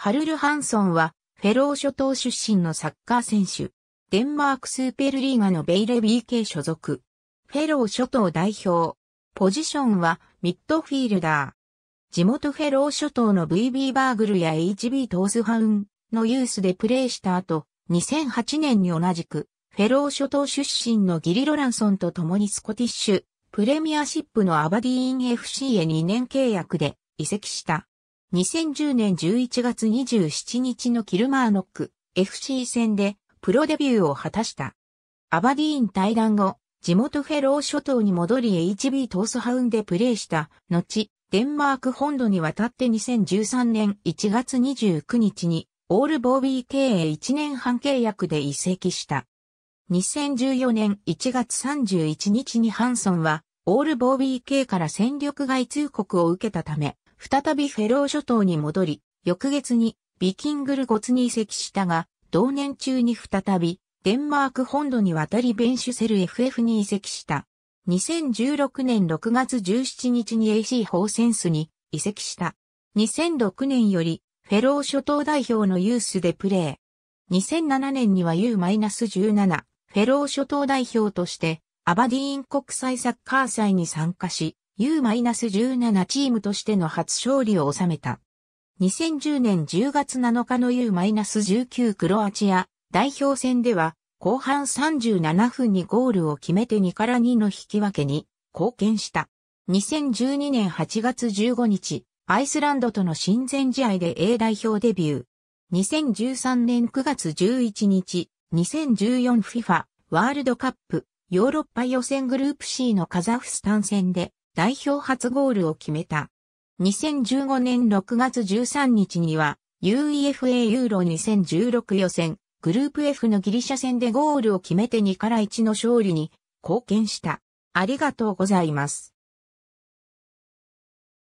ハルル・ハンソンは、フェロー諸島出身のサッカー選手。デンマークスーペルリーガのベイレビー k 所属。フェロー諸島代表。ポジションはミッドフィールダー。地元フェロー諸島の VB バーグルや HB トースハウンのユースでプレーした後、2008年に同じく、フェロー諸島出身のギリ・ロランソンと共にスコティッシュ、プレミアシップのアバディーン FC へ2年契約で移籍した。2010年11月27日のキルマーノック FC 戦でプロデビューを果たした。アバディーン退団後、地元フェロー諸島に戻り HB トースハウンでプレーした、後、デンマーク本土に渡って2013年1月29日に、オールボービー K へ1年半契約で移籍した。2014年1月31日にハンソンは、オールボービー K から戦力外通告を受けたため、再びフェロー諸島に戻り、翌月にビキングルゴツに移籍したが、同年中に再びデンマーク本土に渡りベンシュセル FF に移籍した。2016年6月17日に AC ホーセンスに移籍した。2006年よりフェロー諸島代表のユースでプレー。2007年には U-17 フェロー諸島代表としてアバディーン国際サッカー祭に参加し、U-17 チームとしての初勝利を収めた。2010年10月7日の U-19 クロアチア代表戦では後半37分にゴールを決めて2から2の引き分けに貢献した。2012年8月15日、アイスランドとの親善試合で A 代表デビュー。2013年9月11日、2014FIFA ワールドカップヨーロッパ予選グループ C のカザフスタン戦で代表初ゴールを決めた。2015年6月13日には UEFA ユーロ2016予選グループ F のギリシャ戦でゴールを決めて2から1の勝利に貢献した。ありがとうございます。